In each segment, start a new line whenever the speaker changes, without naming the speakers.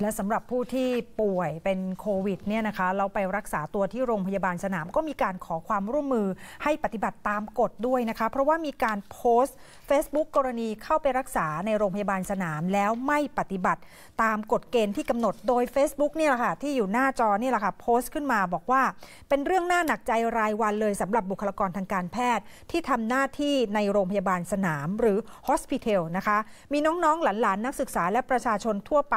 และสำหรับผู้ที่ป่วยเป็นโควิดเนี่ยนะคะเราไปรักษาตัวที่โรงพยาบาลสนาม ก็มีการขอความร่วมมือให้ปฏิบัติตามกฎด้วยนะคะเพราะว่ามีการโพสต์ Facebook กรณีเข้าไปรักษาในโรงพยาบาลสนาม แล้วไม่ปฏิบัติตามกฎเกณฑ์ที่กำหนดโดย Facebook เนี่ยแหละค่ะที่อยู่หน้าจอนี่แหละค่ะโพสต์ขึ้นมาบอกว่าเป็นเรื่องน่าหนักใจรายวันเลยสำหรับบุคลากรทางการแพทย์ ที่ทำหน้าที่ในโรงพยาบาลสนาม หรือ hospital นะคะมีน้องๆหลานๆนักศึกษาและประชาชนทั่วไป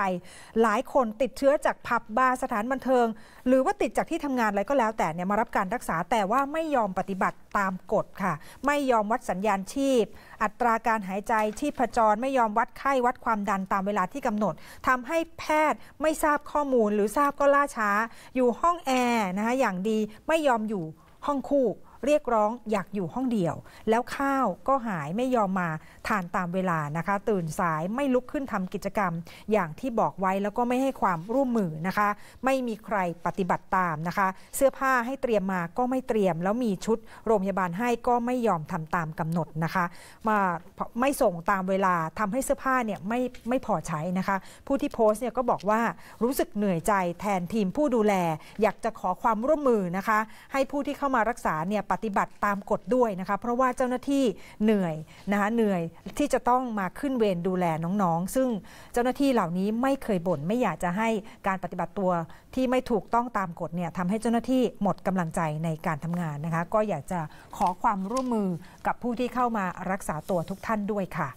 หลายคนติดเชื้อจากผับบาร์สถานบันเทิง หรือว่าติดจากที่ทำงานอะไรก็แล้วแต่เนี่ยมารับการรักษาแต่ว่าไม่ยอมปฏิบัติตามกฎค่ะ ไม่ยอมวัดสัญญาณชีพ อัตราการหายใจที่ผจร ไม่ยอมวัดไข้ วัดความดันตามเวลาที่กำหนด ทำให้แพทย์ไม่ทราบข้อมูลหรือทราบก็ล่าช้า อยู่ห้องแอร์นะคะอย่างดีไม่ยอมอยู่ห้องคู่เรียกร้องอยากอยู่ห้องเดียว แล้วข้าวก็หายไม่ยอมมาทานตามเวลานะคะ ตื่นสายไม่ลุกขึ้นทำกิจกรรม อย่างที่บอกไว้แล้วก็ไม่ให้ความร่วมมือนะคะ ไม่มีใครปฏิบัติตามนะคะ เสื้อผ้าให้เตรียมมาก็ไม่เตรียมแล้วมีชุดโรงพยาบาลให้ก็ไม่ยอมทำตามกำหนดนะคะ มาไม่ส่งตามเวลาทำให้เสื้อผ้าเนี่ยไม่ไม่พอใช้นะคะ ผู้ที่โพสต์เนี่ยก็บอกว่ารู้สึกเหนื่อยใจแทนทีมผู้ดูแล อยากจะขอความร่วมมือนะคะ ให้ผู้ที่เข้ามารักษาเนี่ยปฏิบัติตามกฎด้วยนะคะ เพราะว่าเจ้าหน้าที่เหนื่อยนะคะเหนื่อยที่จะต้องมาขึ้นเวรดูแลน้องๆ ซึ่งเจ้าหน้าที่เหล่านี้ไม่เคยบ่น ไม่อยากจะให้การปฏิบัติตัวที่ไม่ถูกต้องตามกฎเนี่ยทำให้เจ้าหน้าที่หมดกำลังใจในการทำงานนะคะ ก็อยากจะขอความร่วมมือกับผู้ที่เข้ามารักษาตัวทุกท่านด้วยค่ะ